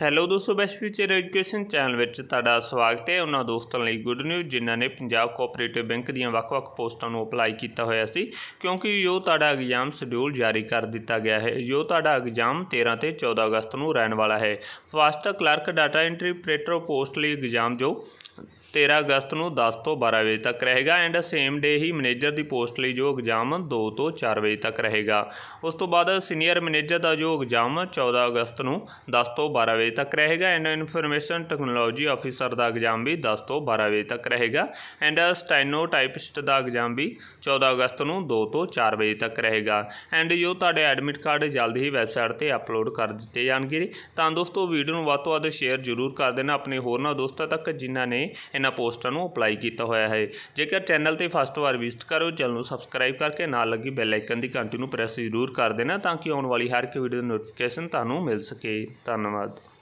hello ਦੋਸਤੋ best future education channel ਵਿੱਚ ਤੁਹਾਡਾ ਸਵਾਗਤ ਹੈ ਉਹਨਾਂ ਦੋਸਤਾਂ ਲਈ ਗੁੱਡ ਨਿਊਜ਼ ਜਿਨ੍ਹਾਂ ਨੇ ਪੰਜਾਬ ਕੋਆਪਰੇਟਿਵ ਬੈਂਕ ਦੀਆਂ ਵੱਖ-ਵੱਖ ਪੋਸਟਾਂ ਨੂੰ ਅਪਲਾਈ ਕੀਤਾ ਹੋਇਆ ਸੀ ਕਿਉਂਕਿ ਜੋ ਤੁਹਾਡਾ ਐਗਜ਼ਾਮ ਸ਼ਡਿਊਲ ਜਾਰੀ ਕਰ ਦਿੱਤਾ ਗਿਆ ਹੈ ਜੋ ਤੁਹਾਡਾ ਐਗਜ਼ਾਮ 13 ਤੇ 14 ਅਗਸਤ ਨੂੰ ਰਹਿਣ ਵਾਲਾ ਹੈ first clerk data entry operator post ਲਈ ਐਗਜ਼ਾਮ ਜੋ 13 ਅਗਸਤ ਨੂੰ 10 ਤੋਂ 12 ਵਜੇ ਤੱਕ ਰਹੇਗਾ ਐਂਡ ਸੇਮ ਡੇ ਹੀ ਮੈਨੇਜਰ ਦੀ ਪੋਸਟ ਲਈ ਜੋ ਐਗਜ਼ਾਮ 2 ਤੋਂ 4 ਵਜੇ ਤੱਕ ਰਹੇਗਾ ਉਸ ਤੋਂ ਬਾਅਦ ਸੀਨੀਅਰ ਮੈਨੇਜਰ ਦਾ ਜੋ ਐਗਜ਼ਾਮ 14 ਅਗਸਤ ਨੂੰ 10 ਤੋਂ 12 ਵਜੇ ਤੱਕ ਰਹੇਗਾ ਐਂਡ ਇਨਫੋਰਮੇਸ਼ਨ ਟੈਕਨੋਲੋਜੀ ਆਫੀਸਰ ਦਾ ਐਗਜ਼ਾਮ ਵੀ 10 ਤੋਂ 12 ਵਜੇ ਤੱਕ ਰਹੇਗਾ ਐਂਡ ਸਟੈਨੋ ਟਾਈਪਿਸਟ ਦਾ ਐਗਜ਼ਾਮ ਵੀ 14 ਅਗਸਤ ਨੂੰ 2 ਤੋਂ 4 ਵਜੇ ਤੱਕ ਰਹੇਗਾ ਐਂਡ ਜੋ ਤੁਹਾਡੇ ਐਡਮਿਟ ਕਾਰਡ ਜਲਦੀ ਹੀ ਵੈਬਸਾਈਟ ਤੇ ਅਪਲੋਡ ਕਰ ਦਿੱਤੇ ਜਾਣਗੇ ਤਾਂ ਦੋਸਤੋ ਵੀਡੀਓ ਨੂੰ ਵੱਧ ਤੋਂ ਵੱਧ ਸ਼ੇਅਰ ਜ਼ਰੂਰ ਕਰ ਦੇਣਾ ਆਪਣੇ ਹੋਰਨਾਂ ਦੋਸਤਾਂ ਤੱਕ ਜਿਨ੍ਹਾਂ ਨੇ ਇਹਨਾਂ ਪੋਸਟਾਂ ਨੂੰ ਅਪਲਾਈ ਕੀਤਾ ਹੋਇਆ ਹੈ ਜੇਕਰ ਚੈਨਲ ਤੇ ਫਸਟ ਵਾਰ ਵਿਜ਼ਿਟ ਕਰੋ ਚੈਨਲ ਨੂੰ ਸਬਸਕ੍ਰਾਈਬ ਕਰਕੇ ਨਾਲ ਲੱਗੀ ਬੈਲ ਆਈਕਨ ਦੀ ਘੰਟੀ ਨੂੰ ਪ੍ਰੈਸ ਜ਼ਰੂਰ ਕਰ ਦੇਣਾ ਤਾਂ ਕਿ ਆਉਣ ਵਾਲੀ ਹਰ ਇੱਕ ਵੀਡੀਓ ਦੀ ਨੋਟੀਫਿਕੇਸ਼ਨ ਤੁਹਾਨੂੰ ਮਿਲ ਸਕੇ ਧੰਨਵਾਦ